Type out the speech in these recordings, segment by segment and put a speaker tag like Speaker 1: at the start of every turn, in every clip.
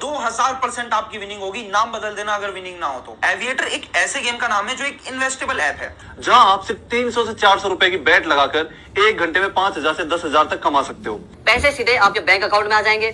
Speaker 1: दो हजार परसेंट आपकी विनिंग होगी नाम बदल देना अगर विनिंग ना हो तो एविएटर एक ऐसे गेम का नाम है जो एक इन्वेस्टेबल ऐप है जहां आप सिर्फ तीन सौ से चार सौ रुपए की बैट लगाकर एक घंटे में पांच हजार से दस हजार तक कमा सकते हो पैसे सीधे आपके बैंक अकाउंट में आ जाएंगे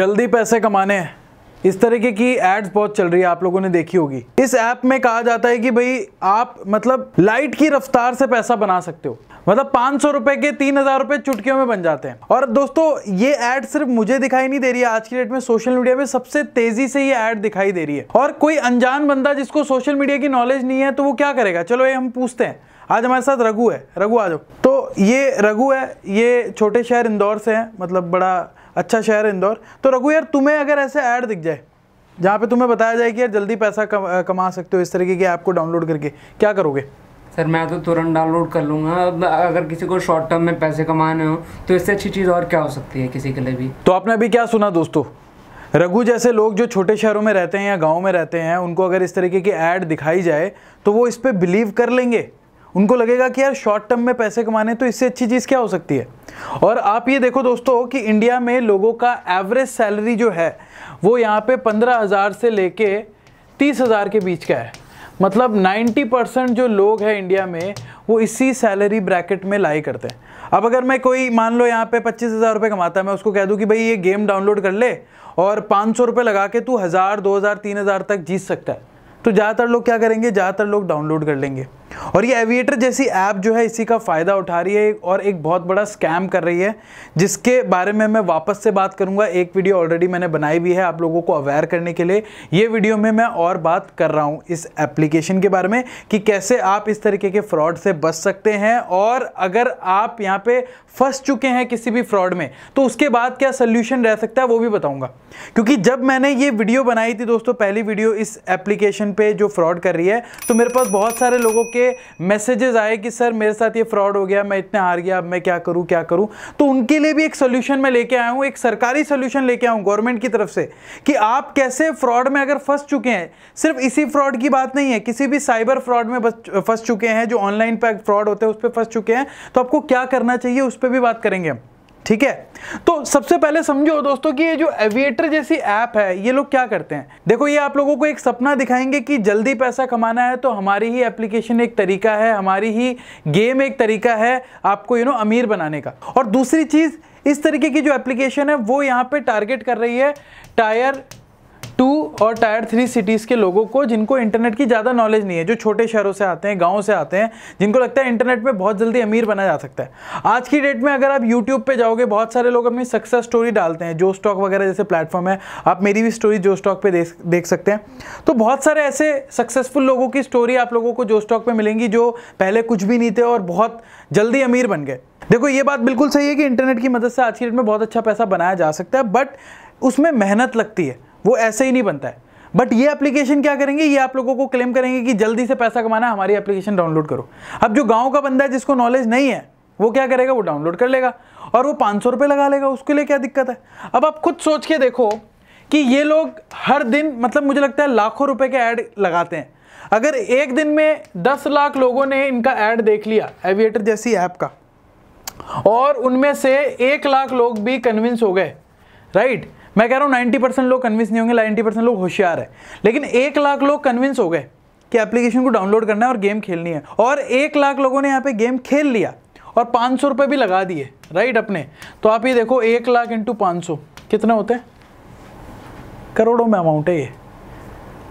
Speaker 1: जल्दी पैसे कमाने हैं इस तरीके की एड्स बहुत चल रही है आप लोगों ने देखी होगी इस ऐप में कहा जाता है कि भाई आप मतलब लाइट की रफ्तार से पैसा बना सकते हो मतलब पाँच सौ रुपए के तीन हजार रुपए चुटकियों में बन जाते हैं और दोस्तों ये एड सिर्फ मुझे दिखाई नहीं दे रही है आज की डेट में सोशल मीडिया में सबसे तेजी से ये एड दिखाई दे रही है और कोई अनजान बंदा जिसको सोशल मीडिया की नॉलेज नहीं है तो वो क्या करेगा चलो ये हम पूछते हैं आज हमारे साथ रघु है रघु आ जाओ तो ये रघु है ये छोटे शहर इंदौर से है मतलब बड़ा अच्छा शहर इंदौर तो रघु यार तुम्हें अगर ऐसे ऐड दिख जाए जहाँ पे तुम्हें बताया जाए कि यार जल्दी पैसा कमा सकते हो इस तरीके की ऐप को डाउनलोड करके क्या करोगे सर मैं तो तुरंत डाउनलोड कर लूँगा अब अगर किसी को शॉर्ट टर्म में पैसे कमाने हो तो इससे अच्छी चीज़ और क्या हो सकती है किसी के लिए भी तो आपने अभी क्या सुना दोस्तों रघु जैसे लोग जो छोटे शहरों में रहते हैं या गाँव में रहते हैं उनको अगर इस तरीके की ऐड दिखाई जाए तो वो इस पर बिलीव कर लेंगे उनको लगेगा कि यार शॉर्ट टर्म में पैसे कमाने तो इससे अच्छी चीज़ क्या हो सकती है और आप ये देखो दोस्तों कि इंडिया में लोगों का एवरेज सैलरी जो है वो यहाँ पे पंद्रह हज़ार से लेके तीस हज़ार के बीच का है मतलब 90 परसेंट जो लोग हैं इंडिया में वो इसी सैलरी ब्रैकेट में लाई करते हैं अब अगर मैं कोई मान लो यहाँ पे पच्चीस हज़ार रुपये कमाता है मैं उसको कह दूँ कि भाई ये गेम डाउनलोड कर ले और पाँच सौ रुपये लगा के तू हज़ार दो हज़ार तीन हज़ार तक जीत सकता है तो ज़्यादातर लोग क्या करेंगे ज़्यादातर लोग डाउनलोड कर लेंगे और ये एविएटर जैसी ऐप जो है इसी का फ़ायदा उठा रही है और एक बहुत बड़ा स्कैम कर रही है जिसके बारे में मैं वापस से बात करूंगा एक वीडियो ऑलरेडी मैंने बनाई भी है आप लोगों को अवेयर करने के लिए ये वीडियो में मैं और बात कर रहा हूँ इस एप्लीकेशन के बारे में कि कैसे आप इस तरीके के फ्रॉड से बच सकते हैं और अगर आप यहाँ पे फंस चुके हैं किसी भी फ्रॉड में तो उसके बाद क्या सोल्यूशन रह सकता है वो भी बताऊँगा क्योंकि जब मैंने ये वीडियो बनाई थी दोस्तों पहली वीडियो इस एप्लीकेशन पर जो फ्रॉड कर रही है तो मेरे पास बहुत सारे लोगों के मैसेजेस आए कि सर मेरे साथ ये फ्रॉड हो गया मैं इतने हार गया अब मैं क्या करूँ क्या करूँ तो उनके लिए भी एक सोल्यूशन मैं लेके आया हूँ एक सरकारी सोल्यूशन लेके आऊँ गवर्नमेंट की तरफ से कि आप कैसे फ्रॉड में अगर फंस चुके हैं सिर्फ इसी फ्रॉड की बात नहीं है किसी भी साइबर फ्रॉड में फंस चुके हैं जो ऑनलाइन पर फ्रॉड होते हैं उस पर फंस चुके हैं तो आपको क्या करना चाहिए उस पर भी बात करेंगे हम ठीक है तो सबसे पहले समझो दोस्तों कि ये जो एविएटर जैसी ऐप है ये लोग क्या करते हैं देखो ये आप लोगों को एक सपना दिखाएंगे कि जल्दी पैसा कमाना है तो हमारी ही एप्लीकेशन एक तरीका है हमारी ही गेम एक तरीका है आपको यू नो अमीर बनाने का और दूसरी चीज़ इस तरीके की जो एप्लीकेशन है वो यहाँ पे टारगेट कर रही है टायर टू और टायर थ्री सिटीज़ के लोगों को जिनको इंटरनेट की ज़्यादा नॉलेज नहीं है जो छोटे शहरों से आते हैं गाँव से आते हैं जिनको लगता है इंटरनेट में बहुत जल्दी अमीर बना जा सकता है आज की डेट में अगर आप यूट्यूब पर जाओगे बहुत सारे लोग अपनी सक्सेस स्टोरी डालते हैं जो स्टॉक वगैरह जैसे प्लेटफॉर्म है आप मेरी भी स्टोरी जो स्टॉक पर देख देख सकते हैं तो बहुत सारे ऐसे सक्सेसफुल लोगों की स्टोरी आप लोगों को जो स्टॉक पर मिलेंगी जो पहले कुछ भी नहीं थे और बहुत जल्दी अमीर बन गए देखो ये बात बिल्कुल सही है कि इंटरनेट की मदद से आज की डेट में बहुत अच्छा पैसा बनाया जा सकता है बट उसमें मेहनत लगती है वो ऐसे ही नहीं बनता है बट ये एप्लीकेशन क्या करेंगे ये आप लोगों को क्लेम करेंगे कि जल्दी से पैसा कमाना हमारी एप्लीकेशन डाउनलोड करो अब जो गांव का बंदा है जिसको नॉलेज नहीं है वो क्या करेगा वो डाउनलोड कर लेगा और वो पाँच सौ रुपये लगा लेगा उसके लिए क्या दिक्कत है अब आप खुद सोच के देखो कि ये लोग हर दिन मतलब मुझे लगता है लाखों रुपए के ऐड लगाते हैं अगर एक दिन में दस लाख लोगों ने इनका ऐड देख लिया एविएटर जैसी ऐप का और उनमें से एक लाख लोग भी कन्विंस हो गए राइट मैं कह रहा हूँ नाइन्टी परसेंट लोग कन्विंस नहीं होंगे नाइन्टी परसेंट लोग होशियार है लेकिन एक लाख लोग कन्विंस हो गए कि एप्लीकेशन को डाउनलोड करना है और गेम खेलनी है और एक लाख लोगों ने यहाँ पे गेम खेल लिया और पाँच सौ रुपये भी लगा दिए राइट अपने तो आप ये देखो एक लाख इंटू पाँच सौ कितने होते हैं करोड़ों में अमाउंट है ये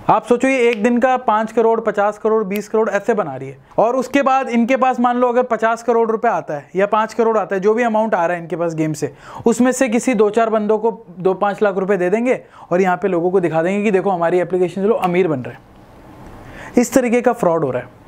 Speaker 1: आप सोचो ये एक दिन का पाँच करोड़ पचास करोड़ बीस करोड़ ऐसे बना रही है और उसके बाद इनके पास मान लो अगर पचास करोड़ रुपए आता है या पाँच करोड़ आता है जो भी अमाउंट आ रहा है इनके पास गेम से उसमें से किसी दो चार बंदों को दो पाँच लाख रुपए दे देंगे और यहाँ पे लोगों को दिखा देंगे कि देखो हमारी एप्लीकेशन चलो अमीर बन रहे हैं इस तरीके का फ्रॉड हो रहा है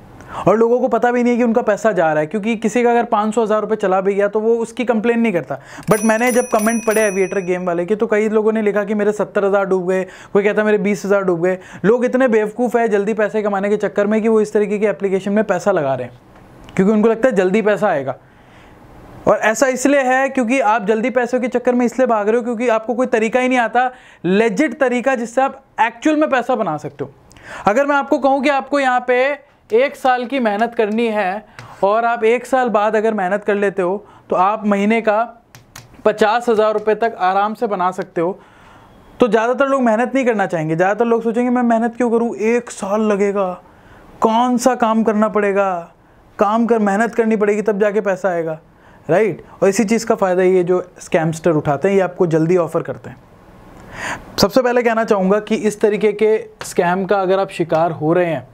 Speaker 1: और लोगों को पता भी नहीं है कि उनका पैसा जा रहा है क्योंकि किसी का अगर पाँच सौ हज़ार रुपये चला भी गया तो वो उसकी कंप्लेन नहीं करता बट मैंने जब कमेंट पढ़े एविएटर गेम वाले के तो कई लोगों ने लिखा कि मेरे सत्तर हज़ार डूब गए कोई कहता मेरे बीस हज़ार डूब गए लोग इतने बेवकूफ़ है जल्दी पैसे कमाने के चक्कर में कि वो इस तरीके की एप्लीकेशन में पैसा लगा रहे हैं क्योंकि उनको लगता है जल्दी पैसा आएगा और ऐसा इसलिए है क्योंकि आप जल्दी पैसों के चक्कर में इसलिए भाग रहे हो क्योंकि आपको कोई तरीका ही नहीं आता लेजिट तरीका जिससे आप एक्चुअल में पैसा बना सकते हो अगर मैं आपको कहूँ कि आपको यहाँ पे एक साल की मेहनत करनी है और आप एक साल बाद अगर मेहनत कर लेते हो तो आप महीने का पचास हज़ार रुपये तक आराम से बना सकते हो तो ज़्यादातर लोग मेहनत नहीं करना चाहेंगे ज़्यादातर लोग सोचेंगे मैं मेहनत क्यों करूँ एक साल लगेगा कौन सा काम करना पड़ेगा काम कर मेहनत करनी पड़ेगी तब जाके पैसा आएगा राइट और इसी चीज़ का फ़ायदा ये जो स्कैमस्टर उठाते हैं ये आपको जल्दी ऑफ़र करते हैं सबसे पहले कहना चाहूँगा कि इस तरीके के स्कैम का अगर आप शिकार हो रहे हैं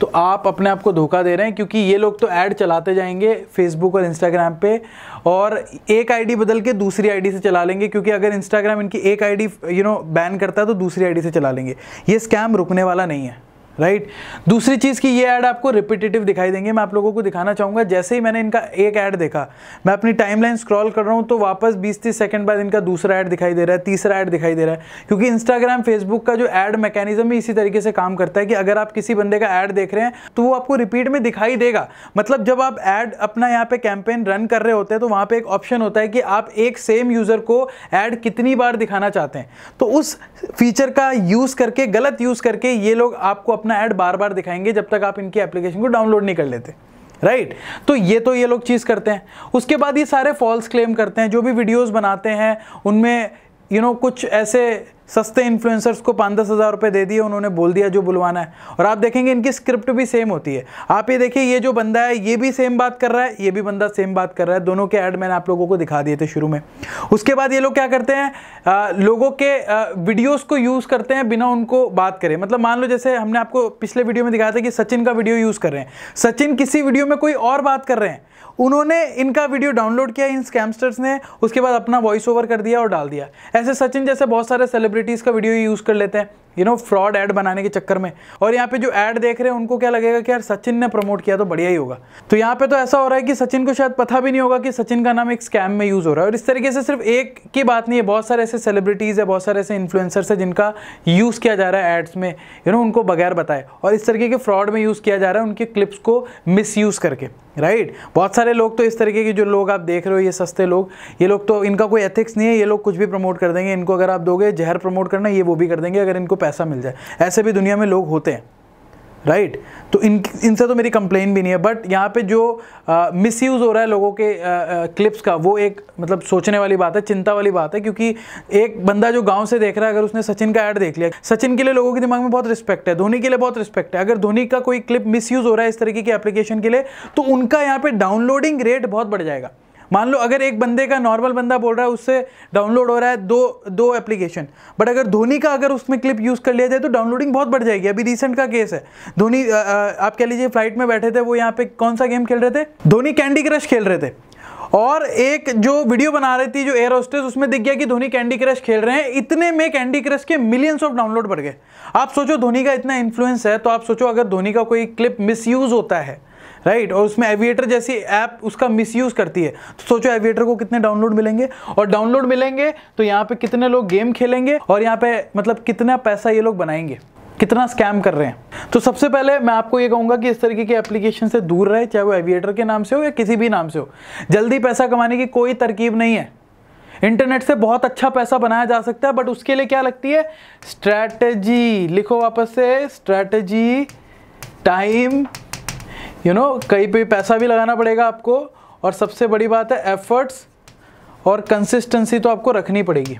Speaker 1: तो आप अपने आप को धोखा दे रहे हैं क्योंकि ये लोग तो ऐड चलाते जाएंगे फेसबुक और इंस्टाग्राम पे और एक आईडी बदल के दूसरी आईडी से चला लेंगे क्योंकि अगर इंस्टाग्राम इनकी एक आईडी यू नो बैन करता है तो दूसरी आईडी से चला लेंगे ये स्कैम रुकने वाला नहीं है राइट दूसरी चीज़ की ये ऐड आपको रिपीटेटिव दिखाई देंगे मैं आप लोगों को दिखाना चाहूँगा जैसे ही मैंने इनका एक ऐड देखा मैं अपनी टाइमलाइन स्क्रॉल कर रहा हूँ तो वापस 20-30 सेकंड बाद इनका दूसरा ऐड दिखाई दे रहा है तीसरा ऐड दिखाई दे रहा है क्योंकि इंस्टाग्राम फेसबुक का जो ऐड मैकेनिज्म है इसी तरीके से काम करता है कि अगर आप किसी बंदे का ऐड देख रहे हैं तो वो आपको रिपीट में दिखाई देगा मतलब जब आप ऐड अपना यहाँ पे कैंपेन रन कर रहे होते हैं तो वहाँ पर एक ऑप्शन होता है कि आप एक सेम यूज़र को ऐड कितनी बार दिखाना चाहते हैं तो उस फीचर का यूज़ करके गलत यूज़ करके ये लोग आपको अपना ऐड बार बार दिखाएंगे जब तक आप इनकी एप्लीकेशन को डाउनलोड नहीं कर लेते राइट right? तो ये तो ये लोग चीज़ करते हैं उसके बाद ये सारे फॉल्स क्लेम करते हैं जो भी वीडियोस बनाते हैं उनमें यू you नो know, कुछ ऐसे सस्ते इन्फ्लुएंसर्स को पाँच दस हज़ार रुपये दे दिए उन्होंने बोल दिया जो बुलवाना है और आप देखेंगे इनकी स्क्रिप्ट भी सेम होती है आप ये देखिए ये जो बंदा है ये भी सेम बात कर रहा है ये भी बंदा सेम बात कर रहा है दोनों के ऐड मैंने आप लोगों को दिखा दिए थे शुरू में उसके बाद ये लोग क्या करते हैं आ, लोगों के वीडियोज को यूज़ करते हैं बिना उनको बात करें मतलब मान लो जैसे हमने आपको पिछले वीडियो में दिखाया था कि सचिन का वीडियो यूज़ कर रहे हैं सचिन किसी वीडियो में कोई और बात कर रहे हैं उन्होंने इनका वीडियो डाउनलोड किया इन स्कैमस्टर्स ने उसके बाद अपना वॉइस ओवर कर दिया और डाल दिया ऐसे सचिन जैसे बहुत सारे सेलिब्रिटी सेलिब्रिटीज़ का वीडियो यूज़ कर लेते हैं यू नो फ्रॉड ऐड बनाने के चक्कर में और यहाँ पे जो ऐड देख रहे हैं उनको क्या लगेगा कि यार सचिन ने प्रमोट किया तो बढ़िया ही होगा तो यहाँ पे तो ऐसा हो रहा है कि सचिन को शायद पता भी नहीं होगा कि सचिन का नाम एक स्कैम में यूज़ हो रहा है और इस तरीके से सिर्फ एक की बात नहीं है बहुत सारे ऐसे सेलिब्रिटीज़ है बहुत सारे ऐसे इन्फ्लुएंसर्स है जिनका यूज़ किया जा रहा है एड्स में यू नो उनको बगैर बताए और इस तरीके के फ्रॉड में यूज़ किया जा रहा है उनके क्लिप्स को मिस करके राइट right? बहुत सारे लोग तो इस तरीके के जो लोग आप देख रहे हो ये सस्ते लोग ये लोग तो इनका कोई एथिक्स नहीं है ये लोग कुछ भी प्रमोट कर देंगे इनको अगर आप दोगे जहर प्रमोट करना ये वो भी कर देंगे अगर इनको पैसा मिल जाए ऐसे भी दुनिया में लोग होते हैं राइट right? तो इन इनसे तो मेरी कंप्लेन भी नहीं है बट यहाँ पे जो मिस uh, हो रहा है लोगों के क्लिप्स uh, uh, का वो एक मतलब सोचने वाली बात है चिंता वाली बात है क्योंकि एक बंदा जो गांव से देख रहा है अगर उसने सचिन का ऐड देख लिया सचिन के लिए लोगों के दिमाग में बहुत रिस्पेक्ट है धोनी के लिए बहुत रिस्पेक्ट है अगर धोनी का कोई क्लिप मिस हो रहा है इस तरीके की एप्लीकेशन के लिए तो उनका यहाँ पर डाउनलोडिंग रेट बहुत बढ़ जाएगा मान लो अगर एक बंदे का नॉर्मल बंदा बोल रहा है उससे डाउनलोड हो रहा है दो दो एप्लीकेशन बट अगर धोनी का अगर उसमें क्लिप यूज़ कर लिया जाए तो डाउनलोडिंग बहुत बढ़ जाएगी अभी रिसेंट का केस है धोनी आप कह लीजिए फ्लाइट में बैठे थे वो यहाँ पे कौन सा गेम खेल रहे थे धोनी कैंडी क्रश खेल रहे थे और एक जो वीडियो बना रही थी जो एयर होस्टेस उसमें दिख गया कि धोनी कैंडी क्रश खेल रहे हैं इतने में कैंडी क्रश के मिलियंस ऑफ डाउनलोड बढ़ गए आप सोचो धोनी का इतना इन्फ्लुएंस है तो आप सोचो अगर धोनी का कोई क्लिप मिसयूज़ होता है राइट और उसमें एविएटर जैसी ऐप उसका मिसयूज़ करती है तो सोचो एविएटर को कितने डाउनलोड मिलेंगे और डाउनलोड मिलेंगे तो यहाँ पे कितने लोग गेम खेलेंगे और यहाँ पे मतलब कितना पैसा ये लोग बनाएंगे कितना स्कैम कर रहे हैं तो सबसे पहले मैं आपको ये कहूँगा कि इस तरीके की एप्लीकेशन से दूर रहे चाहे वो एविएटर के नाम से हो या किसी भी नाम से हो जल्दी पैसा कमाने की कोई तरकीब नहीं है इंटरनेट से बहुत अच्छा पैसा बनाया जा सकता है बट उसके लिए क्या लगती है स्ट्रैटेजी लिखो वापस से स्ट्रैटेजी टाइम यू नो कहीं पे पैसा भी लगाना पड़ेगा आपको और सबसे बड़ी बात है एफर्ट्स और कंसिस्टेंसी तो आपको रखनी पड़ेगी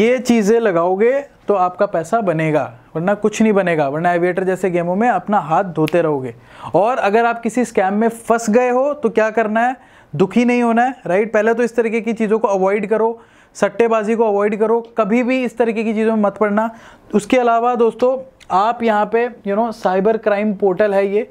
Speaker 1: ये चीज़ें लगाओगे तो आपका पैसा बनेगा वरना कुछ नहीं बनेगा वरना एविएटर जैसे गेमों में अपना हाथ धोते रहोगे और अगर आप किसी स्कैम में फंस गए हो तो क्या करना है दुखी नहीं होना है राइट पहले तो इस तरीके की चीज़ों को अवॉइड करो सट्टेबाजी को अवॉइड करो कभी भी इस तरीके की चीज़ों में मत पड़ना उसके अलावा दोस्तों आप यहाँ पे you know cyber crime portal है ये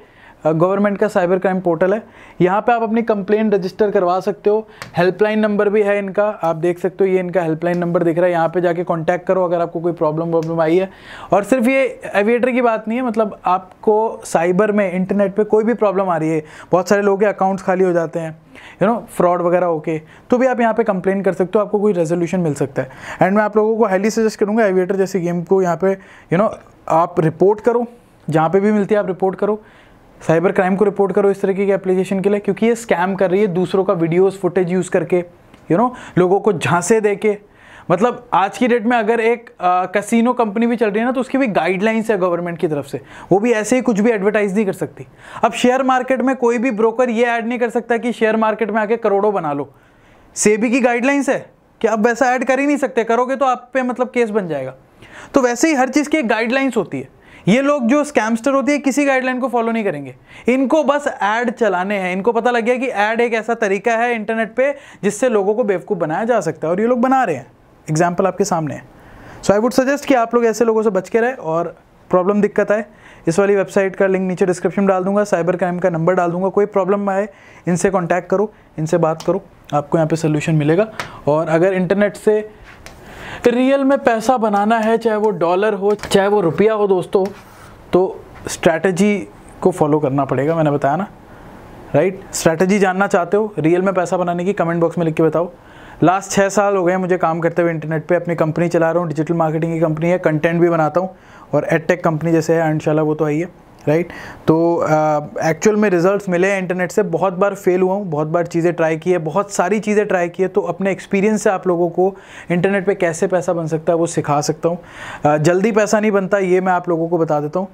Speaker 1: गवर्नमेंट का साइबर क्राइम पोर्टल है यहाँ पे आप अपनी कंप्लेन रजिस्टर करवा सकते हो हेल्पलाइन नंबर भी है इनका आप देख सकते हो ये इनका हेल्पलाइन नंबर दिख रहा है यहाँ पे जाके कॉन्टैक्ट करो अगर आपको कोई प्रॉब्लम वॉब्लम आई है और सिर्फ ये एविएटर की बात नहीं है मतलब आपको साइबर में इंटरनेट पर कोई भी प्रॉब्लम आ रही है बहुत सारे लोगों के अकाउंट्स खाली हो जाते हैं यू नो फ्रॉड वगैरह होके तो भी आप यहाँ पे कंप्लेन कर सकते हो आपको कोई रेजोल्यूशन मिल सकता है एंड मैं आप लोगों को हाईली सजेस्ट करूँगा एविएटर जैसी गेम को यहाँ पे यू नो आप रिपोर्ट करो जहाँ पे भी मिलती है आप रिपोर्ट करो साइबर क्राइम को रिपोर्ट करो इस तरीके के एप्लीकेशन के लिए क्योंकि ये स्कैम कर रही है दूसरों का वीडियोस फुटेज यूज़ करके यू you नो know, लोगों को झांसे दे के मतलब आज की डेट में अगर एक आ, कसिनो कंपनी भी चल रही है ना तो उसकी भी गाइडलाइंस है गवर्नमेंट की तरफ से वो भी ऐसे ही कुछ भी एडवर्टाइज नहीं कर सकती अब शेयर मार्केट में कोई भी ब्रोकर ये ऐड नहीं कर सकता कि शेयर मार्केट में आके करोड़ों बना लो सेबी की गाइडलाइंस है कि आप वैसा ऐड कर ही नहीं सकते करोगे तो आप पे मतलब केस बन जाएगा तो वैसे ही हर चीज़ की एक गाइडलाइंस होती है ये लोग जो स्कैमस्टर होती है किसी गाइडलाइन को फॉलो नहीं करेंगे इनको बस ऐड चलाने हैं इनको पता लग गया कि ऐड एक ऐसा तरीका है इंटरनेट पे जिससे लोगों को बेवकूफ़ बनाया जा सकता है और ये लोग बना रहे हैं एग्जाम्पल आपके सामने है सो आई वुड सजेस्ट कि आप लोग ऐसे लोगों से बच के रहे और प्रॉब्लम दिक्कत आए इस वाली वेबसाइट का लिंक नीचे डिस्क्रिप्शन डाल दूंगा साइबर क्राइम का नंबर डाल दूंगा कोई प्रॉब्लम आए इनसे कॉन्टैक्ट करो इनसे बात करो आपको यहाँ पे सोल्यूशन मिलेगा और अगर इंटरनेट से रियल तो में पैसा बनाना है चाहे वो डॉलर हो चाहे वो रुपया हो दोस्तों तो स्ट्रैटेजी को फॉलो करना पड़ेगा मैंने बताया ना राइट स्ट्रैटेजी जानना चाहते हो रियल में पैसा बनाने की कमेंट बॉक्स में लिख के बताओ लास्ट छः साल हो गए मुझे काम करते हुए इंटरनेट पे अपनी कंपनी चला रहा हूँ डिजिटल मार्केटिंग की कंपनी है कंटेंट भी बनाता हूँ और एडटेक कंपनी जैसे है इनशाला वो तो आई है राइट right? तो एक्चुअल uh, में रिजल्ट्स मिले हैं इंटरनेट से बहुत बार फेल हुआ हूँ बहुत बार चीज़ें ट्राई की है बहुत सारी चीज़ें ट्राई की है तो अपने एक्सपीरियंस से आप लोगों को इंटरनेट पे कैसे पैसा बन सकता है वो सिखा सकता हूँ uh, जल्दी पैसा नहीं बनता ये मैं आप लोगों को बता देता हूँ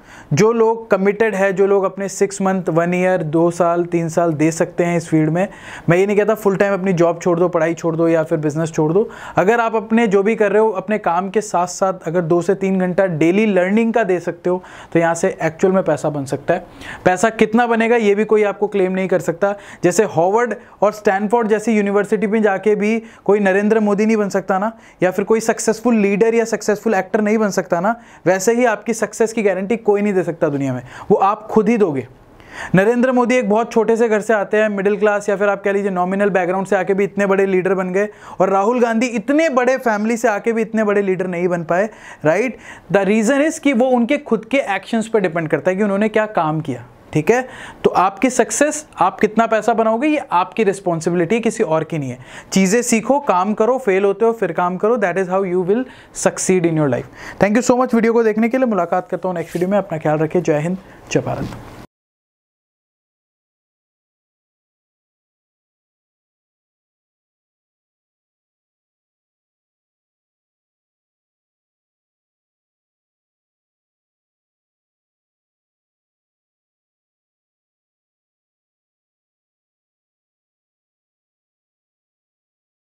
Speaker 1: जो लोग कमिटेड है जो लोग अपने सिक्स मंथ वन ईयर दो साल तीन साल दे सकते हैं इस फील्ड में मैं ये नहीं कहता फुल टाइम अपनी जॉब छोड़ दो पढ़ाई छोड़ दो या फिर बिज़नेस छोड़ दो अगर आप अपने जो भी कर रहे हो अपने काम के साथ साथ अगर दो से तीन घंटा डेली लर्निंग का दे सकते हो तो यहाँ से एक्चुअल में पैसा पैसा बन सकता है पैसा कितना बनेगा ये भी कोई आपको क्लेम नहीं कर सकता जैसे हॉवर्ड और स्टैनफोर्ड जैसी यूनिवर्सिटी में जाके भी कोई नरेंद्र मोदी नहीं बन सकता ना या फिर कोई सक्सेसफुल लीडर या सक्सेसफुल एक्टर नहीं बन सकता ना वैसे ही आपकी सक्सेस की गारंटी कोई नहीं दे सकता दुनिया में वो आप खुद ही दोगे नरेंद्र मोदी एक बहुत छोटे से घर से आते हैं मिडिल क्लास या फिर आप कह लीजिए नॉमिनल बैकग्राउंड से आके भी इतने बड़े लीडर बन गए और राहुल गांधी इतने बड़े फैमिली से आके भी इतने बड़े लीडर नहीं बन पाए राइट द रीज़न इज़ कि वो उनके खुद के एक्शंस पर डिपेंड करता है कि उन्होंने क्या काम किया ठीक है तो आपकी सक्सेस आप कितना पैसा बनाओगे ये आपकी रिस्पॉन्सिबिलिटी किसी और की नहीं है चीज़ें सीखो काम करो फेल होते हो फिर काम करो that is how you will succeed in your life thank you so much video को देखने के लिए मुलाकात करता हूँ नेक्स्ट वीडियो में अपना ख्याल रखें जय हिंद जय भारत